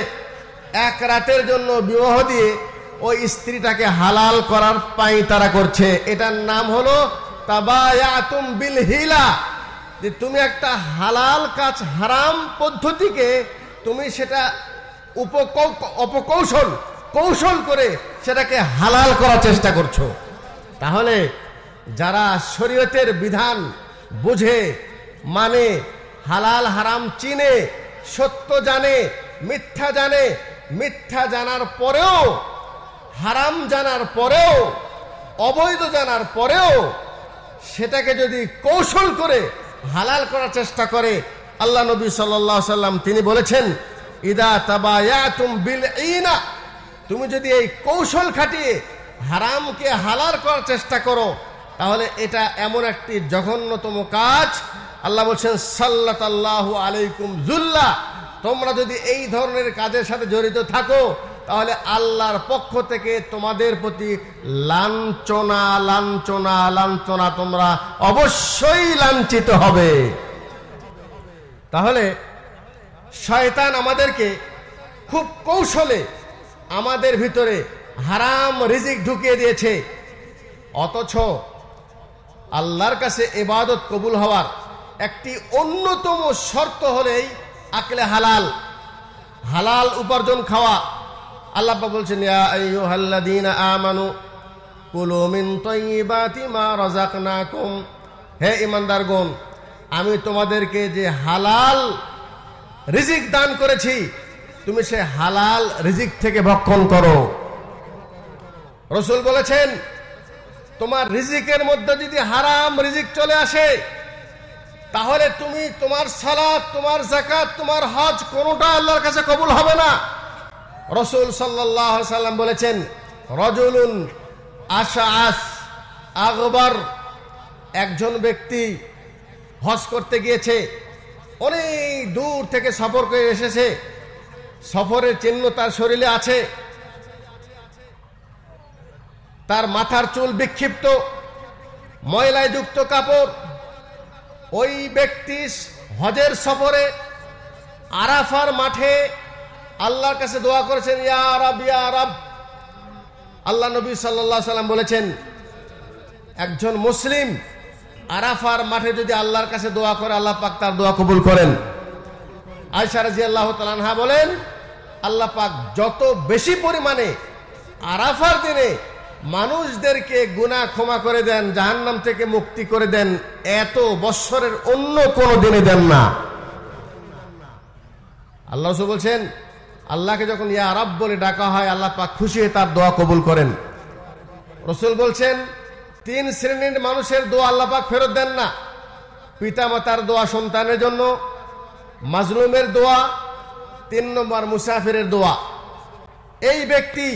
এক রাতের জন্য বিবাহ দিয়ে ওই স্ত্রীটাকে হালাল করার পাই তারা করছে এটার নাম হলো তাবায়াতুম বিল হিলা যে তুমি একটা হালাল কাজ হারাম পদ্ধতিকে তুমি সেটা উপকৌ অপকৌশল কৌশল করে সেটাকে হালাল করার চেষ্টা করছো তাহলে যারা শরীয়তের বিধান বুঝে মানে হালাল হারাম চিনে সত্য জানে মিথ্যা জানে মিথ্যা জানার পরেও হারাম জানার পরেও অবৈধ জানার পরেও সেটাকে যদি কৌশল করে হালাল করার চেষ্টা করে আল্লাহ নবী সাল্লাহ সাল্লাম তিনি বলেছেন ইদা তাবায়াতুম বিল ইনা তুমি যদি এই কৌশল খাটিয়ে হারামকে হালাল করার চেষ্টা করো তাহলে এটা এমন একটি জঘন্যতম কাজ আল্লাহ বলছেন সাল্লাত আল্লাহ আলাইকুম জুল্লা তোমরা যদি এই ধরনের কাজের সাথে জড়িত থাকো তাহলে আল্লাহর পক্ষ থেকে তোমাদের প্রতি লাঞ্ছনা লাঞ্ছনা লাঞ্ছনা তোমরা অবশ্যই লাঞ্ছিত হবে তাহলে শয়তান আমাদেরকে খুব কৌশলে আমাদের ভিতরে হারাম রিজিক ঢুকিয়ে দিয়েছে অথচ আল্লাহর কাছে এবাদত কবুল হওয়ার একটি অন্যতম শর্ত হলেই আকলে হালাল হালাল উপার্জন খাওয়া আল্লাপা বলছেন আমানু কুলুমিন তৈবাতি মা না হে আমি তোমাদেরকে যে হালাল রিজিক দান করেছি তুমি সে হালাল রিজিক থেকে ভক্ষণ করো রসুল বলেছেন তোমার রিজিকের মধ্যে যদি হারাম রিজিক চলে আসে তাহলে তুমি তোমার সালাদ তোমার জাকাত তোমার হজ কোনোটা আল্লাহর কাছে কবুল হবে না রসুল সাল্লাহ সাল্লাম বলেছেন রজুলুন আশা আস আকবর একজন ব্যক্তি হজ করতে গিয়েছে অনেক দূর থেকে সফর করে এসেছে সফরের চিহ্ন তার শরীরে আছে তার মাথার চুল বিক্ষিপ্ত ময়লায় যুক্ত কাপড় ওই ব্যক্তি হজের সফরে আরাফার মাঠে আল্লাহর কাছে দোয়া করেছেন আল্লাহ নবী সাল্লাহ সাল্লাম বলেছেন একজন মুসলিম আরাফার মাঠে যদি আল্লাহর কাছে দোয়া করে আল্লাহ পাক তার দোয়া কবুল করেন আয়সা রাজি আল্লাহ তালানহা বলেন আল্লাহ পাক যত বেশি পরিমাণে আরাফার দিনে মানুষদেরকে গুণা ক্ষমা করে দেন জাহান্নাম থেকে মুক্তি করে দেন এত বৎসরের অন্য কোনো দিনে দেন না আল্লাহ বলছেন আল্লাহকে যখন ইয়া আরব বলে ডাকা হয় আল্লাহ পাক খুশি হয়ে তার দোয়া কবুল করেন রসুল বলছেন তিন শ্রেণীর মানুষের দোয়া আল্লাহ পাক ফেরত দেন না পিতা মাতার দোয়া সন্তানের জন্য মাজলুমের দোয়া তিন নম্বর মুসাফিরের দোয়া এই ব্যক্তি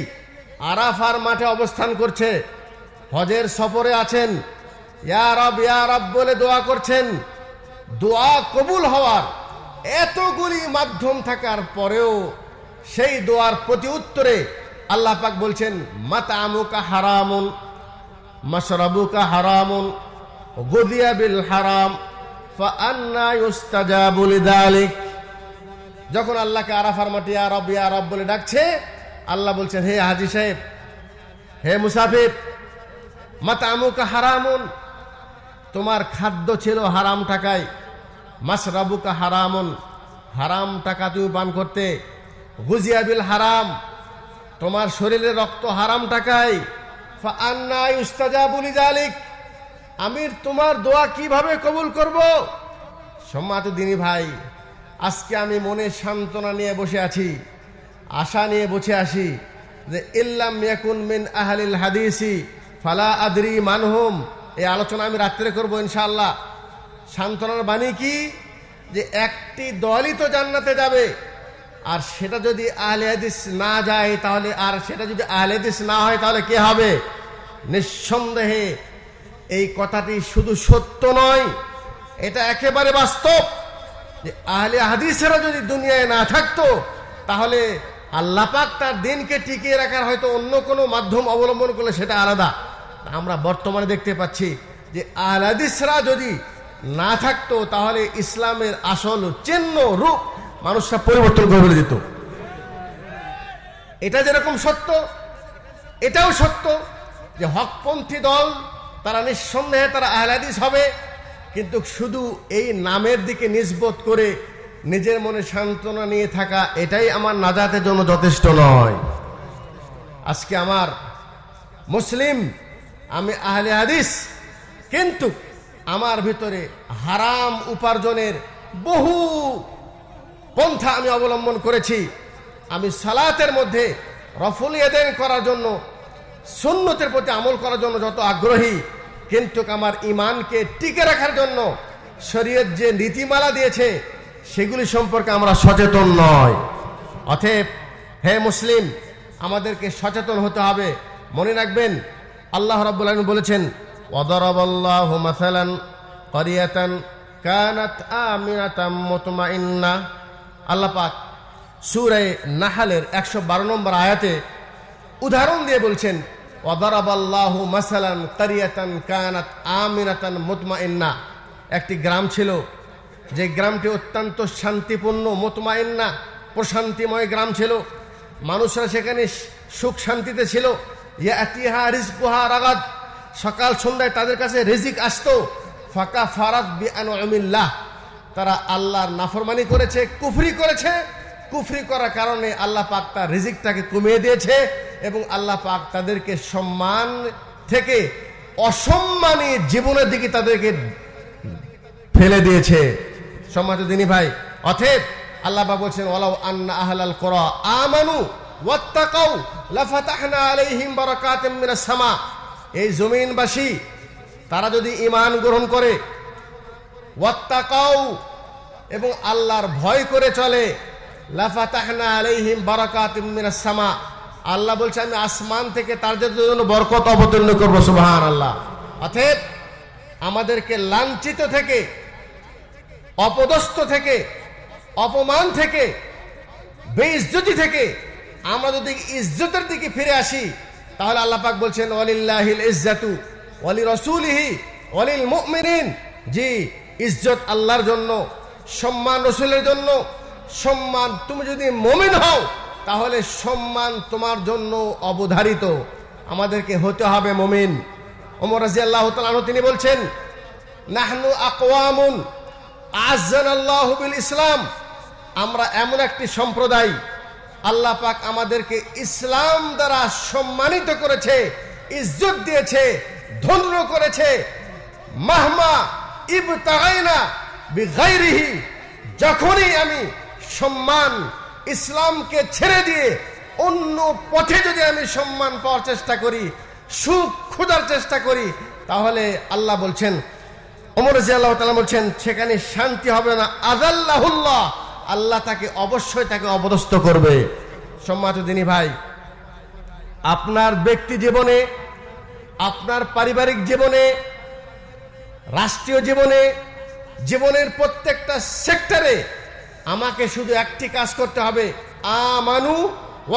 আরাফার মাঠে অবস্থান করছে হজের সফরে আছেন ইয়া রব ইয়া রব বলে দোয়া করছেন দোয়া কবুল হওয়ার এতগুলি মাধ্যম থাকার পরেও সেই দোয়ার প্রতি উত্তরে আল্লাহ পাক বলছেন মাতা আমুকা হারামুন মাসরাবুকা হারামুন গদিয়া বিল হারাম যখন আল্লাহকে আরাফার মাটি আরব আরব বলে ডাকছে আল্লাহ বলছেন হে হাজি সাহেব হে মুসাফির মাতা আমুকা হারামুন তোমার খাদ্য ছিল হারাম টাকায় মাসরাবুকা হারামুন হারাম টাকা তুমি পান করতে হুজিয়াবিল হারাম তোমার শরীরে রক্ত হারাম টাকায় জালিক আমি তোমার দোয়া কিভাবে কবুল করব সম্মাত দিনী ভাই আজকে আমি মনে সান্ত্বনা নিয়ে বসে আছি আশা নিয়ে বসে আসি যে ইল্লাম ইয়াকুন মিন আহলিল হাদিসি ফালা আদরি মানহুম এই আলোচনা আমি রাত্রে করবো ইনশাল্লাহ সান্ত্বনার বাণী কি যে একটি দলই তো জান্নাতে যাবে আর সেটা যদি আহলে হাদিস না যায় তাহলে আর সেটা যদি আহলে হাদিস না হয় তাহলে কে হবে নিঃসন্দেহে এই কথাটি শুধু সত্য নয় এটা একেবারে বাস্তব যে আহলে হাদিসেরা যদি দুনিয়ায় না থাকতো তাহলে আল্লাপাক তার দিনকে টিকিয়ে রাখার হয়তো অন্য কোনো মাধ্যম অবলম্বন করলে সেটা আলাদা আমরা বর্তমানে দেখতে পাচ্ছি যে আহলে হাদিসরা যদি না থাকতো তাহলে ইসলামের আসল চিহ্ন রূপ মানুষরা পরিবর্তন করে ফেলে যেত এটা যেরকম সত্য এটাও সত্য যে হকপন্থী দল তারা নিঃসন্দেহে তারা আহলাদিস হবে কিন্তু শুধু এই নামের দিকে নিষ্বোধ করে নিজের মনে সান্ত্বনা নিয়ে থাকা এটাই আমার নাজাতের জন্য যথেষ্ট নয় আজকে আমার মুসলিম আমি আহলে হাদিস কিন্তু আমার ভিতরে হারাম উপার্জনের বহু পন্থা আমি অবলম্বন করেছি আমি সালাতের মধ্যে রফুল এদেন করার জন্য সুন্নতের প্রতি আমল করার জন্য যত আগ্রহী কিন্তু আমার ইমানকে টিকে রাখার জন্য শরীয়ত যে নীতিমালা দিয়েছে সেগুলি সম্পর্কে আমরা সচেতন নয় অতএব হে মুসলিম আমাদেরকে সচেতন হতে হবে মনে রাখবেন আল্লাহ রব্বুল্লাহ বলেছেন অদরবল্লাহ মাসালান করিয়াতান কানাত আমিনাতাম মতমাইন্না আল্লাপাক সুরে সুরায় নাহালের একশো বারো নম্বর আয়াতে উদাহরণ দিয়ে বলছেন ওদারাবাল্লাহু মাসালান কারিয়াতান কানাত আমিরাতান মোতমাইন্না একটি গ্রাম ছিল যে গ্রামটি অত্যন্ত শান্তিপূর্ণ মোতমাইন্না প্রশান্তিময় গ্রাম ছিল মানুষরা সেখানে সুখ শান্তিতে ছিল ইয়াতিহা রিজকুহা রাগাদ সকাল সন্ধ্যায় তাদের কাছে রিজিক আসতো ফাঁকা ফারাত বি আমিল্লাহ তারা আল্লাহর নাফরমানি করেছে কুফরি করেছে কুফরি করার কারণে আল্লাহ পাক তার রিজিকটাকে কমিয়ে দিয়েছে এবং আল্লাহ পাক তাদেরকে সম্মান থেকে অসম্মানের জীবনের দিকে তাদেরকে ফেলে দিয়েছে সম্মানিত দিনী ভাই অথেব আল্লাহ বা বলছেন ওলাউ আন্না আহলাল করা আমানু ওয়াত্তাকাউ লাফাতাহনা আলাইহিম বারাকাতুম মিনাস সামা এই জমিনবাসী তারা যদি ইমান গ্রহণ করে এবং আল্লাহর ভয় করে চলে আলাইহিম সামা আল্লাহ বলছে আমি আসমান থেকে তার জন্য বরকত অবতীর্ণ করবো সুবাহান আল্লাহ অথেব আমাদেরকে লাঞ্ছিত থেকে অপদস্থ থেকে অপমান থেকে বেইজ্জতি থেকে আমরা যদি ইজ্জতের দিকে ফিরে আসি তাহলে আল্লাহ পাক বলছেন অলিল্লাহিল ইজ্জাতু অলি রসুলহি অলিল মুমিনিন জি ইজ্জত আল্লাহর জন্য সম্মান রসুলের জন্য সম্মান তুমি যদি মমিন হও তাহলে সম্মান তোমার জন্য অবধারিত আমাদেরকে হতে হবে মমিন অমর রাজি আল্লাহ তিনি বলছেন নাহনু আকওয়ামুন আজান আল্লাহবিল ইসলাম আমরা এমন একটি সম্প্রদায় আল্লাহ পাক আমাদেরকে ইসলাম দ্বারা সম্মানিত করেছে ইজ্জত দিয়েছে ধন্য করেছে মাহমা যখনই আমি সম্মান ইসলামকে ছেড়ে দিয়ে অন্য পথে যদি আমি সম্মান পাওয়ার চেষ্টা করি সুখ খোঁজার চেষ্টা করি তাহলে আল্লাহ বলছেন অমর জিয়াল্লাহ তালা বলছেন সেখানে শান্তি হবে না আদাল্লাহুল্লাহ আল্লাহ তাকে অবশ্যই তাকে অবদস্ত করবে সম্মাত দিনী ভাই আপনার ব্যক্তি জীবনে আপনার পারিবারিক জীবনে রাষ্ট্রীয় জীবনে জীবনের প্রত্যেকটা সেক্টরে আমাকে শুধু একটি কাজ করতে হবে আমানু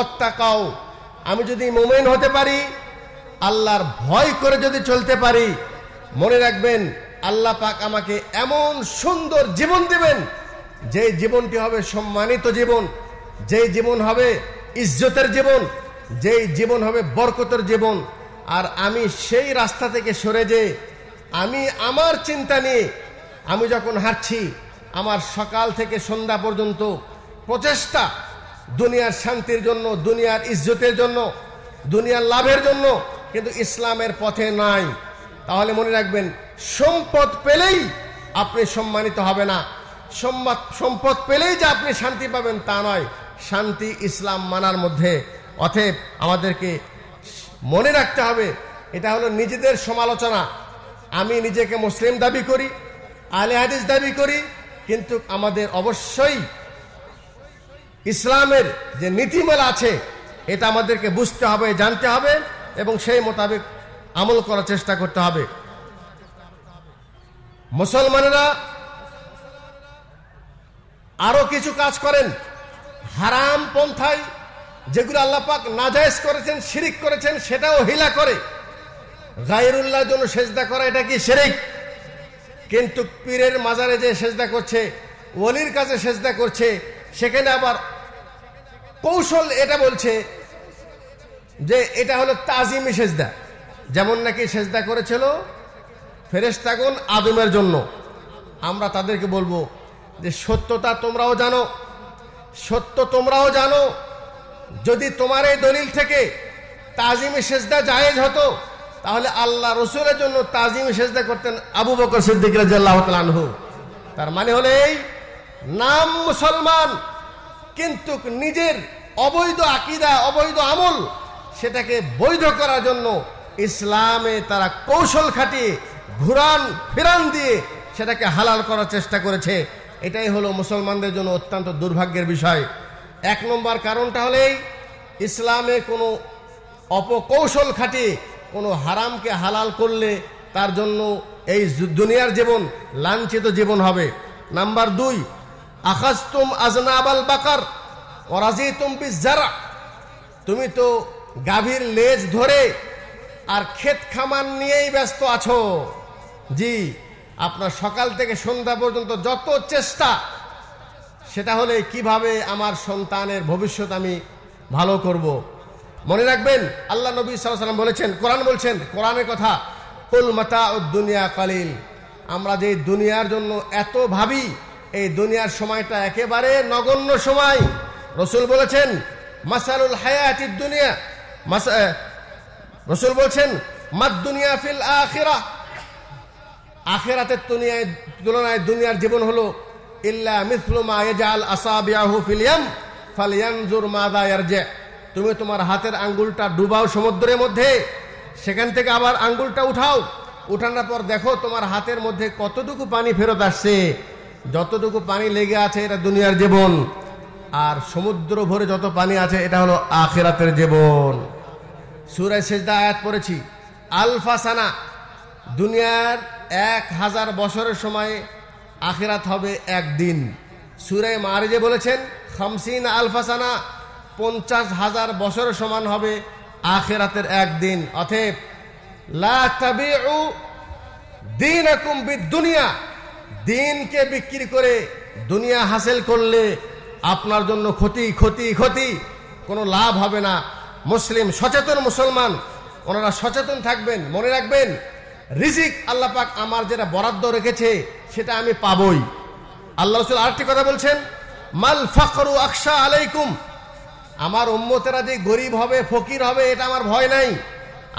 ওত্তাকাও আমি যদি মোমেন হতে পারি আল্লাহর ভয় করে যদি চলতে পারি মনে রাখবেন আল্লাহ পাক আমাকে এমন সুন্দর জীবন দেবেন যে জীবনটি হবে সম্মানিত জীবন যে জীবন হবে ইজ্জতের জীবন যেই জীবন হবে বরকতের জীবন আর আমি সেই রাস্তা থেকে সরে যেয়ে আমি আমার চিন্তা নিয়ে আমি যখন হাঁটছি আমার সকাল থেকে সন্ধ্যা পর্যন্ত প্রচেষ্টা দুনিয়ার শান্তির জন্য দুনিয়ার ইজ্জতের জন্য দুনিয়ার লাভের জন্য কিন্তু ইসলামের পথে নাই তাহলে মনে রাখবেন সম্পদ পেলেই আপনি সম্মানিত হবে না সম্মান সম্পদ পেলেই যে আপনি শান্তি পাবেন তা নয় শান্তি ইসলাম মানার মধ্যে অথেব আমাদেরকে মনে রাখতে হবে এটা হলো নিজেদের সমালোচনা আমি নিজেকে মুসলিম দাবি করি আলে হাদিস দাবি করি কিন্তু আমাদের অবশ্যই ইসলামের যে নীতিমালা আছে এটা আমাদেরকে বুঝতে হবে জানতে হবে এবং সেই মোতাবেক আমল করার চেষ্টা করতে হবে মুসলমানেরা আরো কিছু কাজ করেন হারাম পন্থায় যেগুলো আল্লাপাক নাজায়জ করেছেন শিরিক করেছেন সেটাও হিলা করে গায়রুল্লাহ জন্য সেজদা করা এটা কি শেরিক কিন্তু পীরের মাজারে যে সেজদা করছে ওলির কাছে সেজদা করছে সেখানে আবার কৌশল এটা বলছে যে এটা হলো তাজিমি সেজদা যেমন নাকি সেজদা করেছিল ফেরেস্তাগণ আদমের জন্য আমরা তাদেরকে বলবো যে সত্যতা তোমরাও জানো সত্য তোমরাও জানো যদি তোমার এই দলিল থেকে তাজিমি সেজদা জায়েজ হতো তাহলে আল্লাহ রসুলের জন্য তাজিম সেজদা করতেন আবু বকর সিদ্দিক রাজু তার মানে হলো এই নাম মুসলমান কিন্তু নিজের অবৈধ আকিদা অবৈধ আমল সেটাকে বৈধ করার জন্য ইসলামে তারা কৌশল খাটিয়ে ঘুরান ফিরান দিয়ে সেটাকে হালাল করার চেষ্টা করেছে এটাই হলো মুসলমানদের জন্য অত্যন্ত দুর্ভাগ্যের বিষয় এক নম্বর কারণটা হলেই ইসলামে কোনো অপকৌশল খাটিয়ে কোনো হারামকে হালাল করলে তার জন্য এই দুনিয়ার জীবন লাঞ্ছিত জীবন হবে নাম্বার দুই আকাশতুম আজনাবাল বাকার অরাজি তুম্পি জারা তুমি তো গাভীর লেজ ধরে আর ক্ষেত খামার নিয়েই ব্যস্ত আছো জি আপনার সকাল থেকে সন্ধ্যা পর্যন্ত যত চেষ্টা সেটা হলে কিভাবে আমার সন্তানের ভবিষ্যৎ আমি ভালো করব। মনে রাখবেন আল্লাহ নবী সাল্লাম বলেছেন কোরআন বলছেন কোরআনের কথা কুল মাতা দুনিয়া কালিল আমরা যে দুনিয়ার জন্য এত ভাবি এই দুনিয়ার সময়টা একেবারে নগণ্য সময় রসুল বলেছেন মাসালুল হায়াতির দুনিয়া রসুল বলছেন মাদ দুনিয়া ফিল আখেরা আখেরাতের দুনিয়ায় তুলনায় দুনিয়ার জীবন হলো ইল্লা মিসলুমা এজাল আসাবিয়াহু ফিলিয়াম জুর মাদা ইয়ারজে তুমি তোমার হাতের আঙ্গুলটা ডুবাও সমুদ্রের মধ্যে সেখান থেকে আবার আঙ্গুলটা উঠাও উঠানোর পর দেখো তোমার হাতের মধ্যে কতটুকু পানি ফেরত আসছে যতটুকু পানি লেগে আছে এটা দুনিয়ার জীবন আর সমুদ্র ভরে যত পানি আছে এটা হলো আখেরাতের জীবন সুরে সেজদা আয়াত পড়েছি আলফাসানা দুনিয়ার এক হাজার বছরের সময় আখেরাত হবে একদিন সুরায় মারে যে বলেছেন খামসিন আলফাসানা পঞ্চাশ হাজার বছর সমান হবে আখেরাতের একদিন অথেব দিন দুনিয়া দিনকে বিক্রি করে দুনিয়া হাসিল করলে আপনার জন্য ক্ষতি ক্ষতি ক্ষতি কোনো লাভ হবে না মুসলিম সচেতন মুসলমান ওনারা সচেতন থাকবেন মনে রাখবেন রিজিক আল্লাহ পাক আমার যেটা বরাদ্দ রেখেছে সেটা আমি পাবই আল্লাহ রসুল আরেকটি কথা বলছেন মাল ফখরু আকশা আলাইকুম আমার উম্মতেরা যে গরিব হবে ফকির হবে এটা আমার ভয় নাই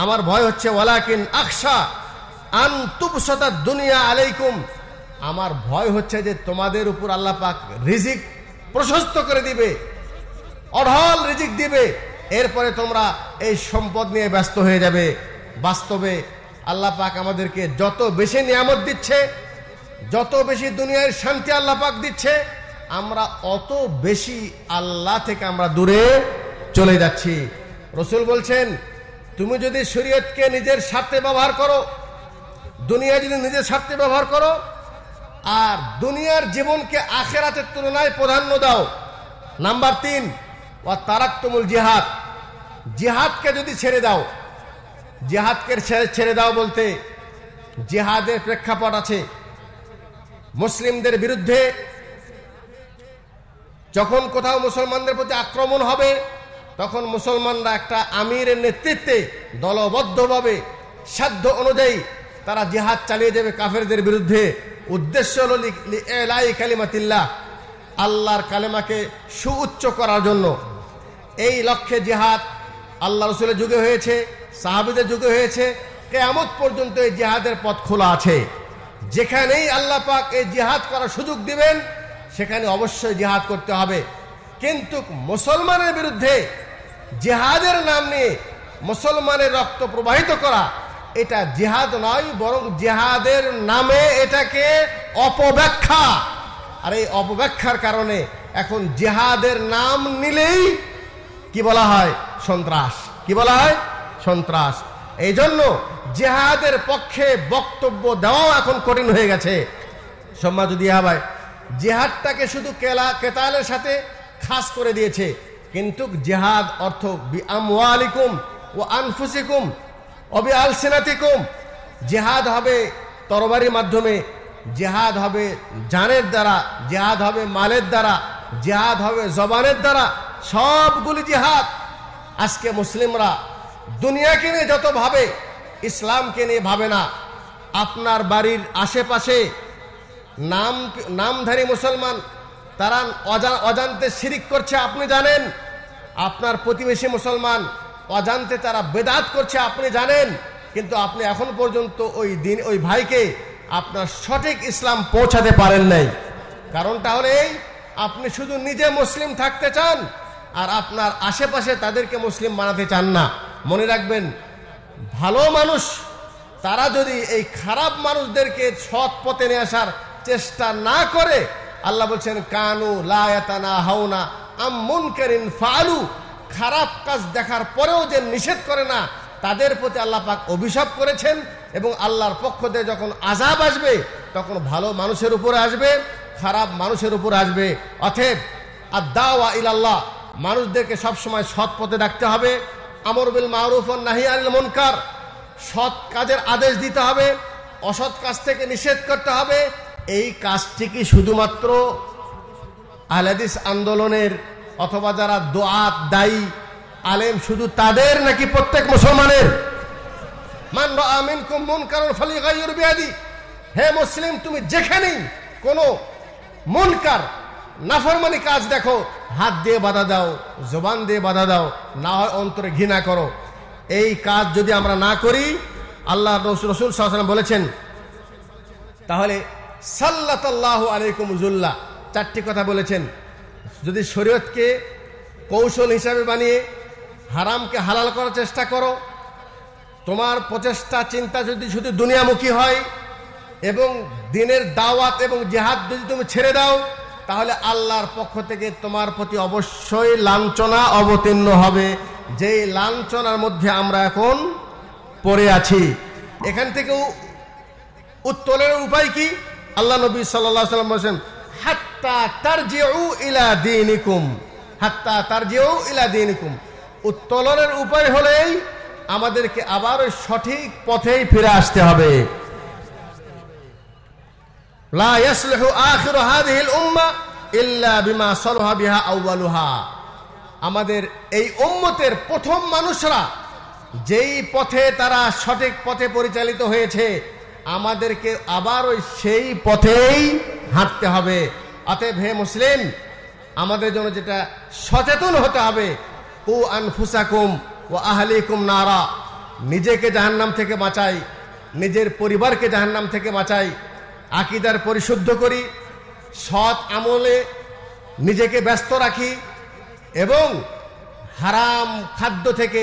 আমার ভয় হচ্ছে ওয়ালাকিন আকশা আন তুবসতা দুনিয়া আলাইকুম আমার ভয় হচ্ছে যে তোমাদের উপর আল্লাহ পাক রিজিক প্রশস্ত করে দিবে অঢল রিজিক দিবে এরপরে তোমরা এই সম্পদ নিয়ে ব্যস্ত হয়ে যাবে বাস্তবে আল্লাহ পাক আমাদেরকে যত বেশি নিয়ামত দিচ্ছে যত বেশি দুনিয়ার শান্তি আল্লাহ পাক দিচ্ছে আমরা অত বেশি আল্লাহ থেকে আমরা দূরে চলে যাচ্ছি রসুল বলছেন তুমি যদি শরীয়তকে নিজের স্বার্থে ব্যবহার করো দুনিয়া যদি নিজের স্বার্থে ব্যবহার করো আর দুনিয়ার জীবনকে আখেরাতের তুলনায় প্রাধান্য দাও নাম্বার তিন ও তারাক্তমুল জিহাদ জিহাদকে যদি ছেড়ে দাও জিহাদকে ছেড়ে দাও বলতে জিহাদের প্রেক্ষাপট আছে মুসলিমদের বিরুদ্ধে যখন কোথাও মুসলমানদের প্রতি আক্রমণ হবে তখন মুসলমানরা একটা আমিরের নেতৃত্বে দলবদ্ধভাবে সাধ্য অনুযায়ী তারা জেহাদ চালিয়ে যাবে কাফেরদের বিরুদ্ধে উদ্দেশ্য হলাই এলাই কালিমাতিল্লাহ আল্লাহর কালেমাকে সুউচ্চ করার জন্য এই লক্ষ্যে জেহাদ আল্লাহ রসুলের যুগে হয়েছে সাহাবিদের যুগে হয়েছে কেয়ামত পর্যন্ত এই জেহাদের পথ খোলা আছে যেখানেই আল্লাহ পাক এই জেহাদ করার সুযোগ দিবেন সেখানে অবশ্যই জেহাদ করতে হবে কিন্তু মুসলমানের বিরুদ্ধে জেহাদের নাম নিয়ে মুসলমানের রক্ত প্রবাহিত করা এটা জেহাদ নয় বরং জেহাদের নামে এটাকে অপব্যাখ্যা আর এই অপব্যাখ্যার কারণে এখন জেহাদের নাম নিলেই কি বলা হয় সন্ত্রাস কি বলা হয় সন্ত্রাস এই জন্য জেহাদের পক্ষে বক্তব্য দেওয়াও এখন কঠিন হয়ে গেছে সম্মান যদি হ্যাঁ জেহাদটাকে শুধু কেলা কেতালের সাথে খাস করে দিয়েছে কিন্তু জেহাদ অর্থ আলিকুম ও আনফুসিকুম অবি আল সেনাতিকুম জেহাদ হবে তরবারির মাধ্যমে জেহাদ হবে জানের দ্বারা জেহাদ হবে মালের দ্বারা জেহাদ হবে জবানের দ্বারা সবগুলি জেহাদ আজকে মুসলিমরা দুনিয়াকে নিয়ে যত ভাবে ইসলামকে নিয়ে ভাবে না আপনার বাড়ির আশেপাশে নাম নামধারী মুসলমান তারা অজান্তে শিরিক করছে আপনি জানেন আপনার প্রতিবেশী মুসলমান অজান্তে তারা বেদাত করছে আপনি জানেন কিন্তু আপনি এখন পর্যন্ত ওই দিন ওই ভাইকে আপনার সঠিক ইসলাম পৌঁছাতে পারেন নাই কারণটা হলে এই আপনি শুধু নিজে মুসলিম থাকতে চান আর আপনার আশেপাশে তাদেরকে মুসলিম বানাতে চান না মনে রাখবেন ভালো মানুষ তারা যদি এই খারাপ মানুষদেরকে সৎ পথে নিয়ে আসার চেষ্টা না করে আল্লাহ বলছেন কানু লায়াতানা হাওনা আমন কেরিন ফালু খারাপ কাজ দেখার পরেও যে নিষেধ করে না তাদের প্রতি আল্লাহ পাক অভিশাপ করেছেন এবং আল্লাহর পক্ষ দিয়ে যখন আজাব আসবে তখন ভালো মানুষের উপরে আসবে খারাপ মানুষের উপর আসবে অথেব আর দাওয়া আল্লাহ মানুষদেরকে সবসময় সৎ পথে ডাকতে হবে আমর বিল মারুফ নাহি আল মনকার সৎ কাজের আদেশ দিতে হবে অসৎ কাজ থেকে নিষেধ করতে হবে এই কাজটি কি শুধুমাত্র আলাদিস আন্দোলনের অথবা যারা দোয়াত দায়ী আলেম শুধু তাদের নাকি প্রত্যেক মুসলমানের আমিন ফালি মুসলিম তুমি যেখানেই কোনো মনকার কাজ দেখো হাত দিয়ে দাও দিয়ে দাও না অন্তরে ঘৃণা করো এই কাজ যদি আমরা না করি আল্লাহ রসুল বলেছেন তাহলে সাল্লাহ আলাইকুম চারটি কথা বলেছেন যদি শরীয়তকে কৌশল হিসাবে বানিয়ে হারামকে হালাল করার চেষ্টা করো তোমার প্রচেষ্টা চিন্তা যদি শুধু দুনিয়ামুখী হয় এবং দিনের দাওয়াত এবং জেহাদ যদি তুমি ছেড়ে দাও তাহলে আল্লাহর পক্ষ থেকে তোমার প্রতি অবশ্যই লাঞ্ছনা অবতীর্ণ হবে যেই লাঞ্ছনার মধ্যে আমরা এখন পড়ে আছি এখান থেকেও উত্তরের উপায় কি আল্লাহ নবী সাল্লাহ সাল্লাম বলছেন হাত্তা তার জিউ ইলা দিনিকুম হাত্তা তার জিউ ইলা দিনিকুম উত্তোলনের উপায় হলেই আমাদেরকে আবার সঠিক পথেই ফিরে আসতে হবে লা ইল্লা বিমা আমাদের এই উম্মতের প্রথম মানুষরা যেই পথে তারা সঠিক পথে পরিচালিত হয়েছে আমাদেরকে আবার ওই সেই পথেই হাঁটতে হবে অতএব হে মুসলিম আমাদের জন্য যেটা সচেতন হতে হবে ও আনফুসাকুম ও আহলিকুম নারা নিজেকে জাহান্নাম থেকে বাঁচাই নিজের পরিবারকে জাহান্নাম থেকে বাঁচাই আকিদার পরিশুদ্ধ করি সৎ আমলে নিজেকে ব্যস্ত রাখি এবং হারাম খাদ্য থেকে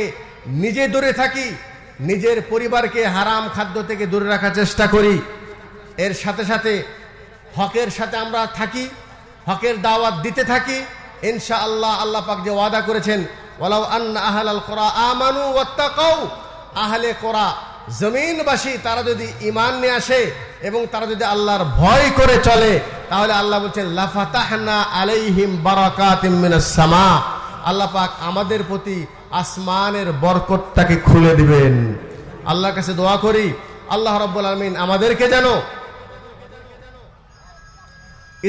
নিজে দূরে থাকি নিজের পরিবারকে হারাম খাদ্য থেকে দূরে রাখার চেষ্টা করি এর সাথে সাথে হকের সাথে আমরা থাকি হকের দাওয়াত দিতে থাকি ইনশা আল্লাহ আল্লাহ পাক যে ওয়াদা করেছেন ওলাউ আন্না আহাল আল করা আমানু ওয়াত্তাকাউ আহলে করা জমিনবাসী তারা যদি ইমান নিয়ে আসে এবং তারা যদি আল্লাহর ভয় করে চলে তাহলে আল্লাহ বলছেন লাফাতাহনা আলাইহিম বারাকাতিম মিনাস সামা আল্লাহ পাক আমাদের প্রতি আসমানের বরকতটাকে খুলে দিবেন আল্লাহর কাছে দোয়া করি আল্লাহ রব্বুল আলমিন আমাদেরকে যেন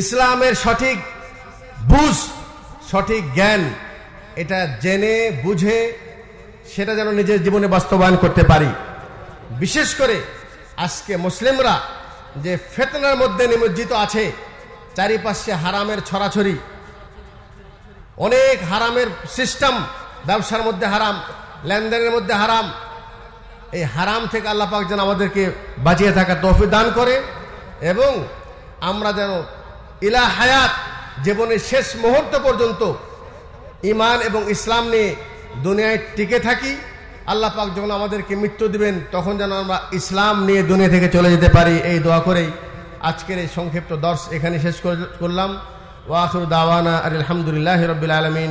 ইসলামের সঠিক বুঝ সঠিক জ্ঞান এটা জেনে বুঝে সেটা যেন নিজের জীবনে বাস্তবায়ন করতে পারি বিশেষ করে আজকে মুসলিমরা যে ফেতনার মধ্যে নিমজ্জিত আছে চারিপাশে হারামের ছড়াছড়ি অনেক হারামের সিস্টেম ব্যবসার মধ্যে হারাম লেনদেনের মধ্যে হারাম এই হারাম থেকে আল্লাহ পাক যেন আমাদেরকে বাঁচিয়ে থাকা তফি দান করে এবং আমরা যেন ইলা হায়াত জীবনের শেষ মুহূর্ত পর্যন্ত ইমান এবং ইসলাম নিয়ে দুনিয়ায় টিকে থাকি আল্লাহ পাক যখন আমাদেরকে মৃত্যু দিবেন তখন যেন আমরা ইসলাম নিয়ে দুনিয়া থেকে চলে যেতে পারি এই দোয়া করেই আজকের এই সংক্ষিপ্ত দর্শ এখানে শেষ করলাম ওয়াসুর দাওয়ানা আর আলহামদুলিল্লাহ রবিল আলমিন